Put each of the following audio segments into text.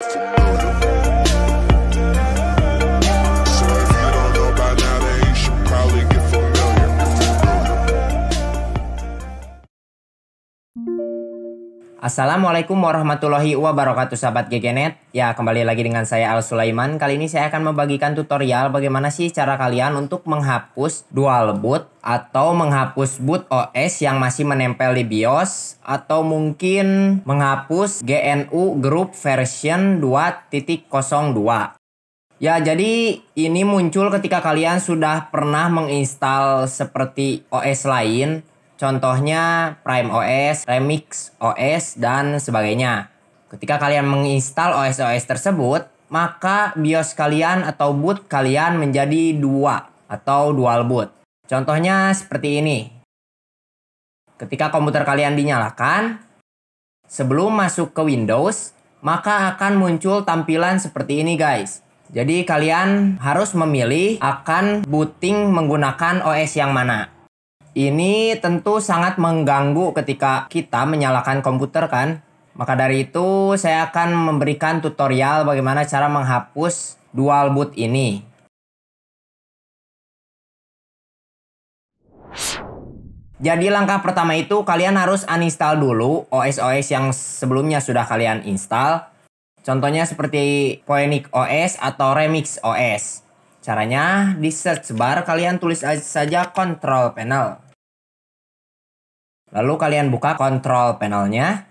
It's a Assalamualaikum warahmatullahi wabarakatuh sahabat GGNet Ya kembali lagi dengan saya Al Sulaiman Kali ini saya akan membagikan tutorial bagaimana sih cara kalian untuk menghapus dual boot Atau menghapus boot OS yang masih menempel di BIOS Atau mungkin menghapus GNU Group version 2.02 Ya jadi ini muncul ketika kalian sudah pernah menginstal seperti OS lain Contohnya Prime OS, Remix OS, dan sebagainya. Ketika kalian menginstal OS-OS tersebut, maka BIOS kalian atau boot kalian menjadi dua atau dual boot. Contohnya seperti ini. Ketika komputer kalian dinyalakan, sebelum masuk ke Windows, maka akan muncul tampilan seperti ini guys. Jadi kalian harus memilih akan booting menggunakan OS yang mana. Ini tentu sangat mengganggu ketika kita menyalakan komputer kan. Maka dari itu saya akan memberikan tutorial bagaimana cara menghapus dual boot ini. Jadi langkah pertama itu kalian harus uninstall dulu OS-OS yang sebelumnya sudah kalian install. Contohnya seperti Poenic OS atau Remix OS. Caranya, di search bar kalian tulis saja control panel. Lalu kalian buka control panelnya.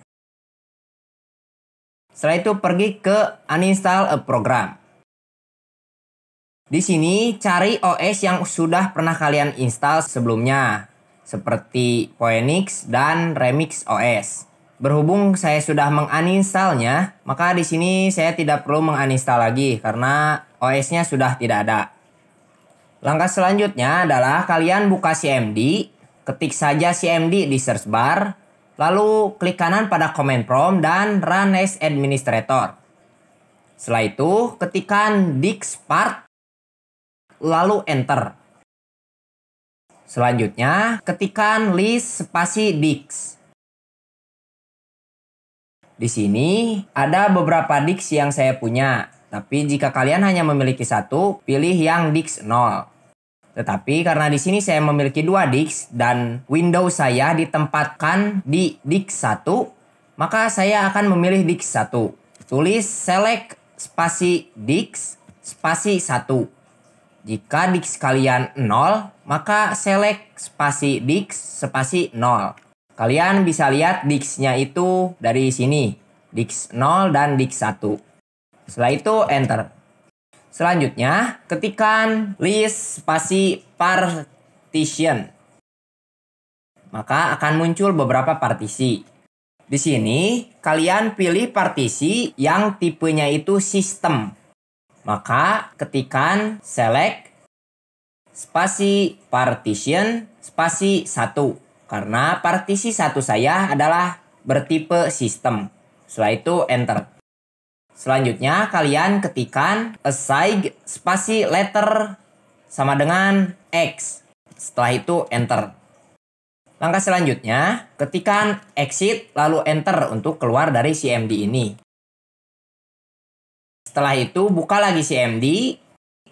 Setelah itu pergi ke uninstall a program. Di sini cari OS yang sudah pernah kalian install sebelumnya, seperti Poenix dan Remix OS. Berhubung saya sudah menguninstallnya, maka di sini saya tidak perlu menguninstall lagi karena OS-nya sudah tidak ada. Langkah selanjutnya adalah kalian buka CMD, ketik saja CMD di search bar, lalu klik kanan pada command prompt dan run as administrator. Setelah itu, ketikan dixpart, lalu enter. Selanjutnya, ketikkan list spasi dix. Di sini ada beberapa dix yang saya punya. Tapi jika kalian hanya memiliki satu, pilih yang disk 0. Tetapi karena di sini saya memiliki dua disk dan window saya ditempatkan di disk 1, maka saya akan memilih disk 1. Tulis select spasi disk spasi 1. Jika disk kalian 0, maka select spasi disk spasi 0. Kalian bisa lihat disknya itu dari sini, disk 0 dan disk 1. Setelah itu enter. Selanjutnya, ketikan list spasi partition. Maka akan muncul beberapa partisi. Di sini, kalian pilih partisi yang tipenya itu sistem. Maka, ketikan select spasi partition spasi 1. Karena partisi satu saya adalah bertipe sistem. Setelah itu, enter. Selanjutnya kalian ketikan aside spasi letter sama dengan X. Setelah itu enter. Langkah selanjutnya, ketikan exit lalu enter untuk keluar dari CMD ini. Setelah itu buka lagi CMD,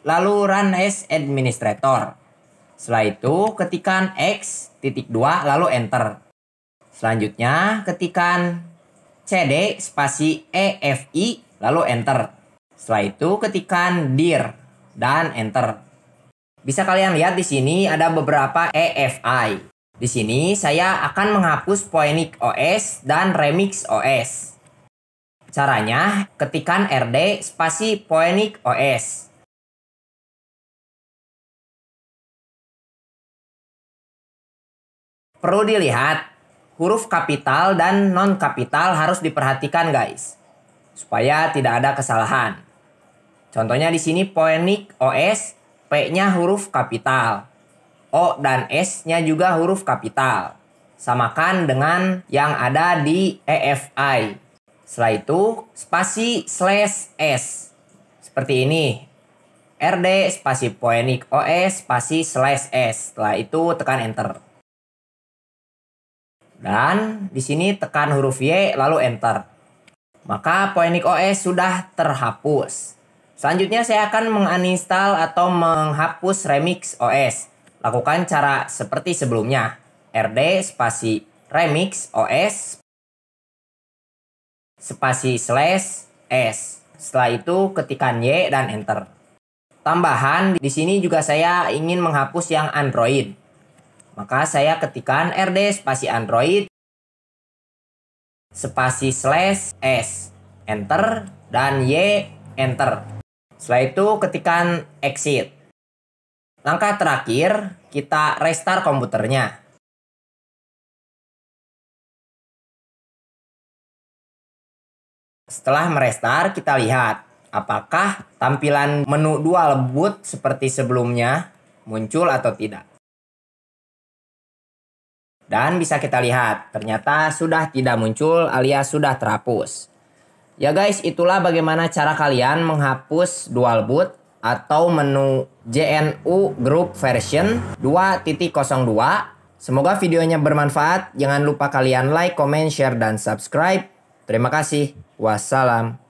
lalu run as administrator. Setelah itu ketikan X titik 2 lalu enter. Selanjutnya ketikan CD spasi EFI lalu enter. Setelah itu ketikan dir dan enter. Bisa kalian lihat di sini ada beberapa EFI. Di sini saya akan menghapus Poenic OS dan Remix OS. Caranya, ketikan RD spasi Poenic OS. Perlu dilihat, huruf kapital dan non-kapital harus diperhatikan guys supaya tidak ada kesalahan. Contohnya di sini Poenik OS, P-nya huruf kapital. O dan S-nya juga huruf kapital. Samakan dengan yang ada di EFI. Setelah itu, spasi slash S. Seperti ini. RD spasi Poenik OS spasi slash S. Setelah itu tekan enter. Dan di sini tekan huruf Y lalu enter maka Poenic OS sudah terhapus. Selanjutnya saya akan menginstal atau menghapus Remix OS. Lakukan cara seperti sebelumnya. RD spasi Remix OS spasi slash S. Setelah itu ketikan Y dan enter. Tambahan di sini juga saya ingin menghapus yang Android. Maka saya ketikan RD spasi Android spasi slash S, enter, dan Y, enter. Setelah itu ketikan exit. Langkah terakhir, kita restart komputernya. Setelah merestart, kita lihat apakah tampilan menu dual boot seperti sebelumnya muncul atau tidak. Dan bisa kita lihat, ternyata sudah tidak muncul alias sudah terhapus. Ya guys, itulah bagaimana cara kalian menghapus dual boot atau menu JNU Group version 2.02. Semoga videonya bermanfaat. Jangan lupa kalian like, comment, share, dan subscribe. Terima kasih. Wassalam.